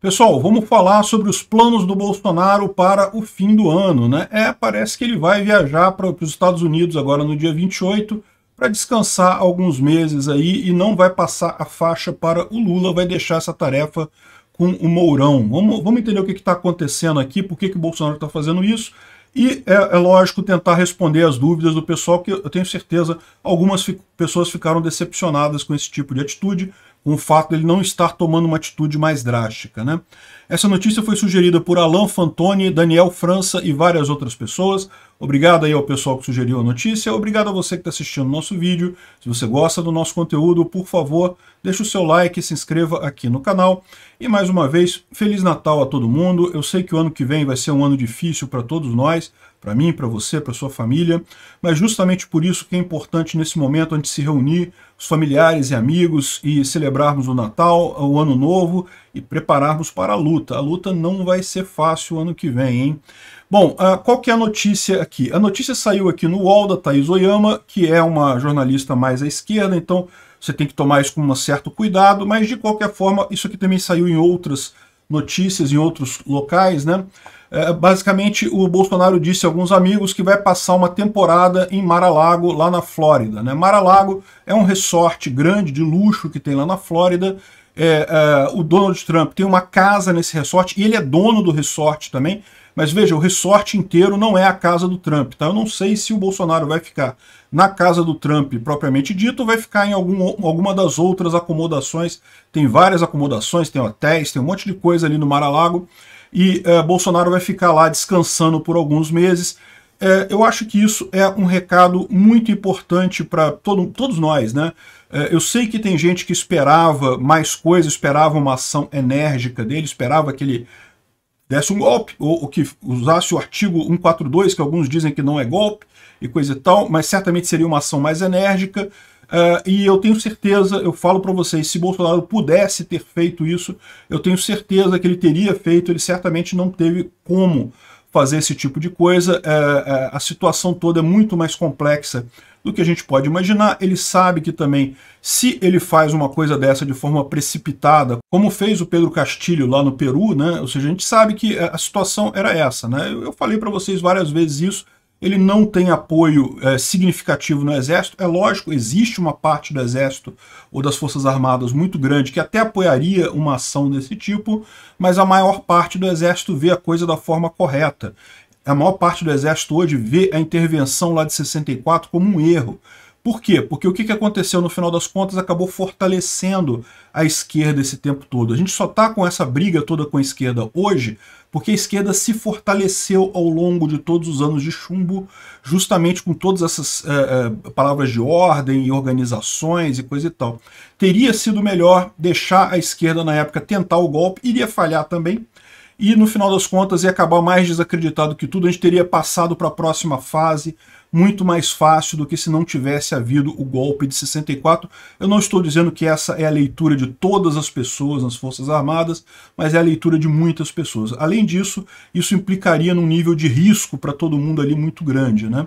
Pessoal, vamos falar sobre os planos do Bolsonaro para o fim do ano, né? É, parece que ele vai viajar para os Estados Unidos agora no dia 28 para descansar alguns meses aí e não vai passar a faixa para o Lula, vai deixar essa tarefa com o Mourão. Vamos, vamos entender o que está acontecendo aqui, por que, que o Bolsonaro está fazendo isso e é, é, lógico tentar responder as dúvidas do pessoal, que eu tenho certeza algumas fi pessoas ficaram decepcionadas com esse tipo de atitude, com o fato dele não estar tomando uma atitude mais drástica. Né? Essa notícia foi sugerida por Alain Fantoni, Daniel França e várias outras pessoas. Obrigado aí ao pessoal que sugeriu a notícia, obrigado a você que está assistindo o nosso vídeo. Se você gosta do nosso conteúdo, por favor, deixe o seu like, se inscreva aqui no canal. E mais uma vez, Feliz Natal a todo mundo. Eu sei que o ano que vem vai ser um ano difícil para todos nós, para mim, para você, para sua família, mas justamente por isso que é importante nesse momento a gente se reunir, os familiares e amigos, e celebrarmos o Natal, o Ano Novo e prepararmos para a luta. A luta não vai ser fácil o ano que vem, hein? Bom, uh, qual que é a notícia aqui? A notícia saiu aqui no UOL da Thaís Oyama, que é uma jornalista mais à esquerda, então você tem que tomar isso com um certo cuidado, mas de qualquer forma, isso aqui também saiu em outras notícias, em outros locais, né? Uh, basicamente, o Bolsonaro disse a alguns amigos que vai passar uma temporada em Mar-a-Lago, lá na Flórida. Né? Mar-a-Lago é um resort grande, de luxo, que tem lá na Flórida, é, uh, o Donald Trump tem uma casa nesse resort e ele é dono do resort também. Mas veja, o resorte inteiro não é a casa do Trump, tá? Eu não sei se o Bolsonaro vai ficar na casa do Trump propriamente dito, vai ficar em algum, alguma das outras acomodações. Tem várias acomodações, tem hotéis, tem um monte de coisa ali no Mar-a-Lago. E é, Bolsonaro vai ficar lá descansando por alguns meses. É, eu acho que isso é um recado muito importante para todo, todos nós, né? É, eu sei que tem gente que esperava mais coisa, esperava uma ação enérgica dele, esperava que ele desse um golpe, ou, ou que usasse o artigo 142, que alguns dizem que não é golpe e coisa e tal, mas certamente seria uma ação mais enérgica, Uh, e eu tenho certeza, eu falo para vocês, se Bolsonaro pudesse ter feito isso, eu tenho certeza que ele teria feito, ele certamente não teve como fazer esse tipo de coisa. Uh, uh, a situação toda é muito mais complexa do que a gente pode imaginar. Ele sabe que também, se ele faz uma coisa dessa de forma precipitada, como fez o Pedro Castilho lá no Peru, né? ou seja, a gente sabe que eh, a situação era essa. Né? Eu falei para vocês várias vezes isso, ele não tem apoio é, significativo no Exército. É lógico, existe uma parte do Exército ou das Forças Armadas muito grande que até apoiaria uma ação desse tipo, mas a maior parte do Exército vê a coisa da forma correta a maior parte do exército hoje vê a intervenção lá de 64 como um erro. Por quê? Porque o que aconteceu no final das contas acabou fortalecendo a esquerda esse tempo todo. A gente só está com essa briga toda com a esquerda hoje porque a esquerda se fortaleceu ao longo de todos os anos de chumbo, justamente com todas essas é, é, palavras de ordem e organizações e coisa e tal. Teria sido melhor deixar a esquerda na época tentar o golpe, iria falhar também, e no final das contas ia acabar mais desacreditado que tudo, a gente teria passado para a próxima fase muito mais fácil do que se não tivesse havido o golpe de 64. Eu não estou dizendo que essa é a leitura de todas as pessoas nas Forças Armadas, mas é a leitura de muitas pessoas. Além disso, isso implicaria num nível de risco para todo mundo ali muito grande, né?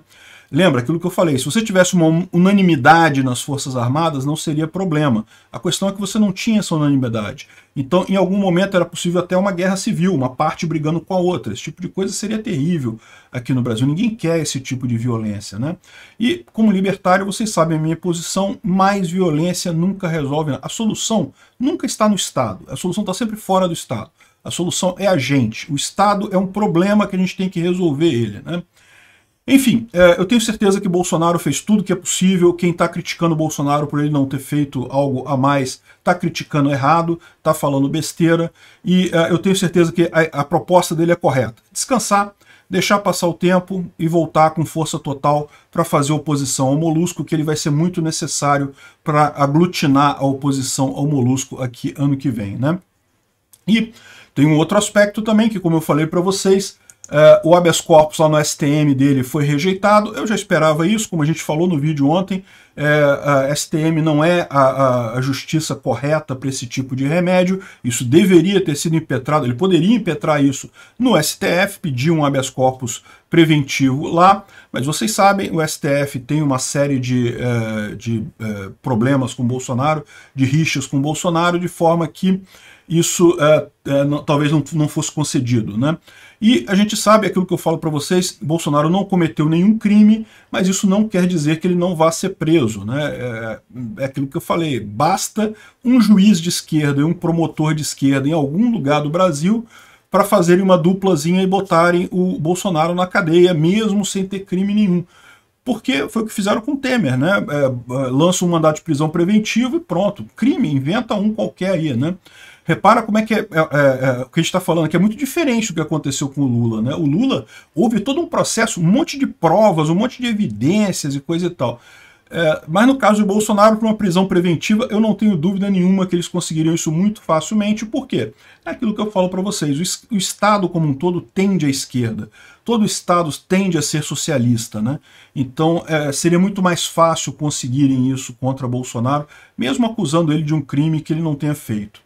Lembra aquilo que eu falei, se você tivesse uma unanimidade nas Forças Armadas, não seria problema. A questão é que você não tinha essa unanimidade. Então, em algum momento, era possível até uma guerra civil, uma parte brigando com a outra. Esse tipo de coisa seria terrível aqui no Brasil. Ninguém quer esse tipo de violência. né? E, como libertário, vocês sabem a minha posição, mais violência nunca resolve. A solução nunca está no Estado. A solução está sempre fora do Estado. A solução é a gente. O Estado é um problema que a gente tem que resolver ele. Né? Enfim, é, eu tenho certeza que Bolsonaro fez tudo que é possível. Quem está criticando Bolsonaro por ele não ter feito algo a mais está criticando errado, está falando besteira. E é, eu tenho certeza que a, a proposta dele é correta. Descansar, deixar passar o tempo e voltar com força total para fazer oposição ao Molusco, que ele vai ser muito necessário para aglutinar a oposição ao Molusco aqui ano que vem. Né? E tem um outro aspecto também que, como eu falei para vocês, Uh, o habeas corpus lá no STM dele foi rejeitado. Eu já esperava isso, como a gente falou no vídeo ontem. É, a STM não é a, a justiça correta para esse tipo de remédio. Isso deveria ter sido impetrado. Ele poderia impetrar isso no STF, pedir um habeas corpus preventivo lá. Mas vocês sabem, o STF tem uma série de, uh, de uh, problemas com Bolsonaro, de rixas com Bolsonaro, de forma que isso é, é, não, talvez não, não, fosse concedido. Né? E a gente sabe aquilo que eu falo para vocês, Bolsonaro não cometeu nenhum crime, mas isso não quer dizer que ele não vá ser preso. Né? É, é aquilo que eu falei, basta um juiz de esquerda e um promotor de esquerda em algum lugar do Brasil para fazerem uma duplazinha e botarem o Bolsonaro na cadeia, mesmo sem ter crime nenhum. Porque foi o que fizeram com o Temer, né? É, é lança um mandado de prisão preventivo e pronto. Crime, inventa um qualquer aí, né? Repara como é que é, é, é, é o que a gente está falando que é muito diferente do que aconteceu com o Lula. Né? O Lula houve todo um processo, um monte de provas, um monte de evidências e coisa e tal. É, mas no caso do Bolsonaro, para uma prisão preventiva, eu não tenho dúvida nenhuma que eles conseguiriam isso muito facilmente. Por quê? É aquilo que eu falo para vocês, o, o, Estado como um todo tende à esquerda. Todo Estado tende a ser socialista. né? Então é, seria muito mais fácil conseguirem isso contra Bolsonaro, mesmo acusando ele de um crime que ele não tenha feito.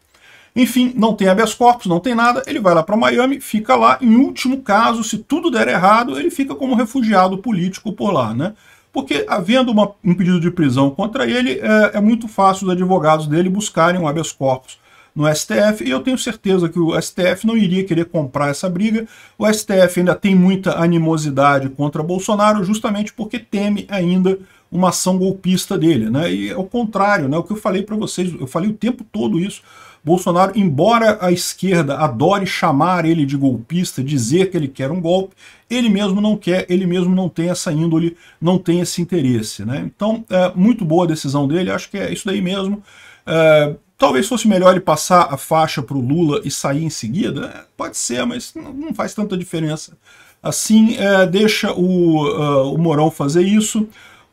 Enfim, não tem habeas corpus, não tem nada, ele vai lá para Miami, fica lá, em último caso, se tudo der errado, ele fica como refugiado político por lá, né? Porque havendo uma, um pedido de prisão contra ele, é, é muito fácil os advogados dele buscarem um habeas corpus no STF, e eu tenho certeza que o STF não iria querer comprar essa briga. O STF ainda tem muita animosidade contra Bolsonaro, justamente porque teme ainda uma ação golpista dele, né? E é o contrário, né? O que eu falei para vocês, eu falei o tempo todo isso. Bolsonaro, embora a esquerda adore chamar ele de golpista, dizer que ele quer um golpe, ele mesmo não quer, ele mesmo não tem essa índole, não tem esse interesse. Né? Então, é muito boa a decisão dele, acho que é isso daí mesmo. É, talvez fosse melhor ele passar a faixa para o Lula e sair em seguida, é, pode ser, mas não faz tanta diferença. Assim, é, deixa o, uh, o Morão fazer isso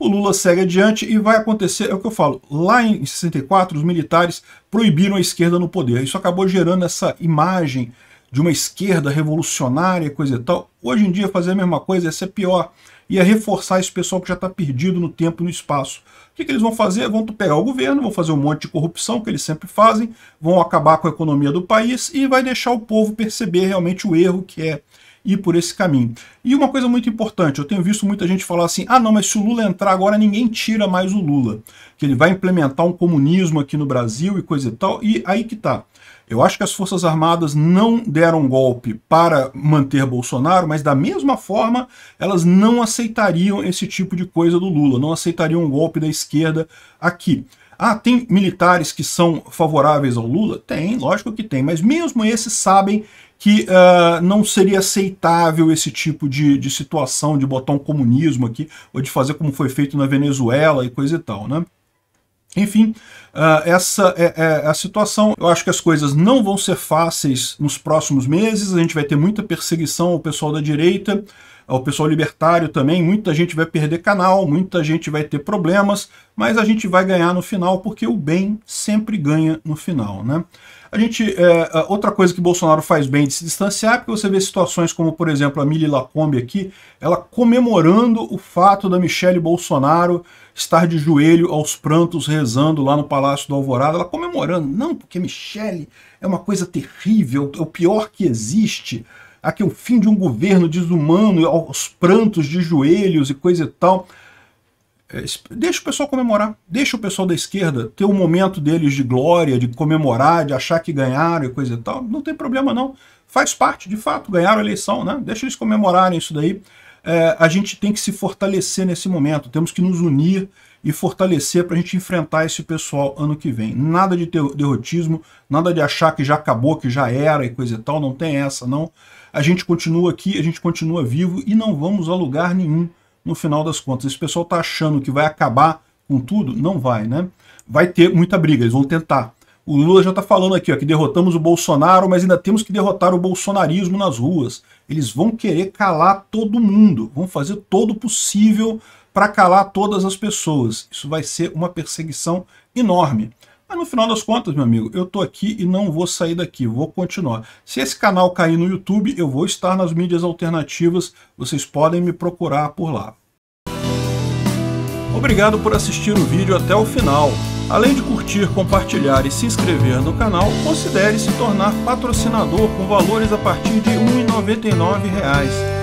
o Lula segue adiante e vai acontecer, é o que eu falo, lá em 64 os militares proibiram a esquerda no poder. Isso acabou gerando essa imagem de uma esquerda revolucionária, coisa e tal. Hoje em dia fazer a mesma coisa é ser pior. E é reforçar esse pessoal que já está perdido no tempo e no espaço. O que, que, eles vão fazer? Vão pegar o governo, vão fazer um monte de corrupção, que eles sempre fazem, vão acabar com a economia do país e vai deixar o povo perceber realmente o erro que é ir por esse caminho. E uma coisa muito importante, eu tenho visto muita gente falar assim, ah não, mas se o Lula entrar agora, ninguém tira mais o Lula, que ele vai implementar um comunismo aqui no Brasil e coisa e tal, e aí que tá. Eu acho que as Forças Armadas não deram golpe para manter Bolsonaro, mas da mesma forma elas não aceitariam esse tipo de coisa do Lula, não aceitariam um golpe da esquerda aqui. Ah, tem militares que são favoráveis ao Lula? Tem, lógico que tem, mas mesmo esses sabem que uh, não seria aceitável esse tipo de, de situação, de botar um comunismo aqui, ou de fazer como foi feito na Venezuela e coisa e tal, né? Enfim, uh, essa é, é, a situação. Eu acho que as coisas não vão ser fáceis nos próximos meses, a gente vai ter muita perseguição ao pessoal da direita, o pessoal libertário também, muita gente vai perder canal, muita gente vai ter problemas, mas a gente vai ganhar no final, porque o bem sempre ganha no final, né? A gente, é, outra coisa que Bolsonaro faz bem de se distanciar, é porque você vê situações como, por exemplo, a Mili Lacombe aqui, ela comemorando o fato da michelle Bolsonaro estar de joelho aos prantos rezando lá no Palácio do Alvorada, ela comemorando, não, porque michelle é uma coisa terrível, é o pior que existe, aqui o fim de um governo desumano, aos prantos de joelhos e coisa e tal. É, deixa o pessoal comemorar, deixa o pessoal da esquerda ter um momento deles de glória, de comemorar, de achar que ganharam e coisa e tal. Não tem problema não, faz parte, de fato, ganharam a eleição, né? Deixa eles comemorarem isso daí. É, a gente tem que se fortalecer nesse momento, temos que nos unir e fortalecer para a gente enfrentar esse pessoal ano que vem. Nada de derrotismo, nada de achar que já acabou, que já era e coisa e tal, não tem essa, não a gente continua aqui, a gente continua vivo e não vamos a lugar nenhum no final das contas. Esse pessoal está achando que vai acabar com tudo, não vai, né? Vai ter muita briga, eles vão tentar. O Lula já está falando aqui ó, que derrotamos o Bolsonaro, mas ainda temos que derrotar o bolsonarismo nas ruas. Eles vão querer calar todo mundo, vão fazer todo o possível para calar todas as pessoas. Isso vai ser uma perseguição enorme. Mas no final das contas, meu amigo, eu tô aqui e não vou sair daqui, vou continuar. Se esse canal cair no YouTube, eu vou estar nas mídias alternativas, vocês podem me procurar por lá. Obrigado por assistir o vídeo até o final. Além de curtir, compartilhar e se inscrever no canal, considere se tornar patrocinador com valores a partir de R$ 1,99